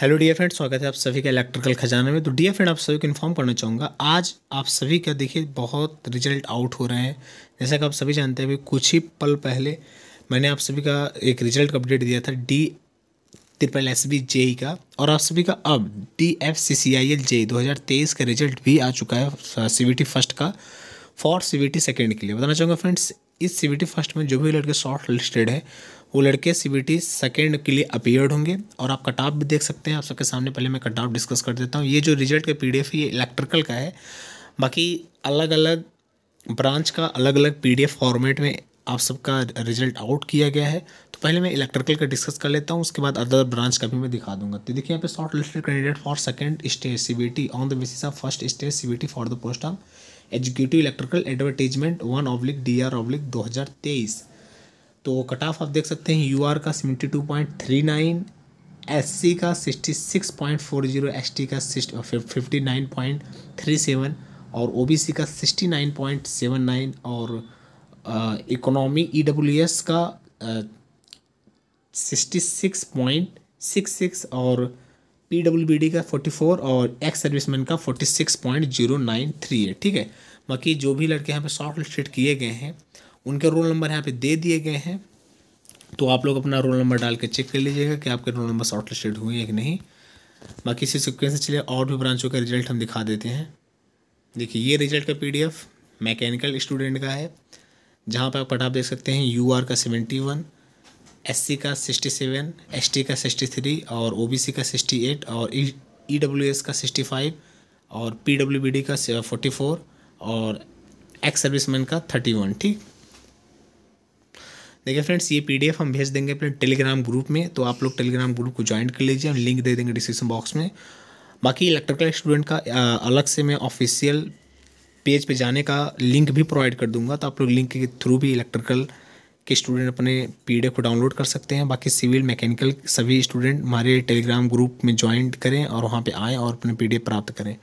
hello D friend स्वागत है आप सभी का इलेक्ट्रिकल खजाने में तो डी फ्रेंड आप सभी को इन्फॉर्म करना चाहूँगा आज आप सभी का देखिए बहुत रिजल्ट आउट हो रहे हैं जैसा कि आप सभी जानते हैं अभी कुछ ही पल पहले मैंने आप सभी का एक रिजल्ट अपडेट दिया था D triple S B JE का और आप सभी का अब D F C C I L J दो हज़ार तेईस का रिजल्ट भी आ चुका है सी बी टी फर्स्ट का for C B T second के लिए बताना चाहूँगा फ्रेंड्स इस सी फर्स्ट में जो भी लड़के शॉर्ट लिस्टेड है वो लड़के सी बी टी सेकेंड के लिए अपियर्ड होंगे और आप कट ऑफ भी देख सकते हैं आप सबके सामने पहले मैं कट ऑफ डिस्कस कर देता हूँ ये जो रिजल्ट का पी ये इलेक्ट्रिकल का है बाकी अलग अलग ब्रांच का अलग अलग पी फॉर्मेट में आप सबका रिजल्ट आउट किया गया है तो पहले मैं इलेक्ट्रिकल का डिस्कस कर लेता हूँ उसके बाद अदर ब्रांच का भी मैं दिखा दूंगा तो देखिए यहाँ पे shortlisted candidate for second stage CBT on the basis of first stage CBT for the post of educative electrical advertisement one oblique D R oblique दो हज़ार तेईस तो कट ऑफ आप देख सकते हैं यू आर का seventy two point three nine S C का sixty six point four zero S T का fifty nine point three seven और ओ बी सी का sixty nine point seven nine और इकोनॉमी ई डब्ल्यू एस का sixty six point six six और P W B D का forty four और ex serviceman का forty six point zero nine three है ठीक है बाकी जो भी लड़के यहाँ पे शॉर्ट लिस्टेड किए गए हैं उनके रोल नंबर यहाँ पे दे दिए गए हैं तो आप लोग अपना रोल नंबर डाल के चेक कर लीजिएगा कि आपके रोल नंबर शॉर्ट लिस्टेड हुए हैं कि नहीं बाकी इसी सिक्वेंस से चलिए और भी ब्रांचों का रिजल्ट हम दिखा देते हैं देखिए ये रिजल्ट का P D F mechanical student का है जहाँ पर आप पटाप देख सकते हैं यू आर का सेवेंटी वन एस सी का सिक्सटी सेवन एस टी का सिक्सटी थ्री और ओ बी सी का सिक्सटी एट और ई डब्ल्यू एस का सिक्सटी फाइव और पी डब्ल्यू बी डी का फोर्टी फोर uh, और एक्स सर्विसमैन का थर्टी वन ठीक देखिए फ्रेंड्स ये पीडीएफ हम भेज देंगे अपने टेलीग्राम ग्रुप में तो आप लोग टेलीग्राम ग्रुप को ज्वाइन कर लीजिए हम लिंक दे देंगे डिस्क्रिप्शन बॉक्स में बाकी इलेक्ट्रिकल स्टूडेंट का uh, अलग से मैं ऑफिशियल पेज पे जाने का लिंक भी प्रोवाइड कर दूंगा तो आप लोग लिंक के थ्रू भी इलेक्ट्रिकल के स्टूडेंट अपने पी को डाउनलोड कर सकते हैं बाकी सिविल मैकेनिकल सभी स्टूडेंट हमारे टेलीग्राम ग्रुप में ज्वाइन करें और वहाँ पर आएँ और अपने पी प्राप्त करें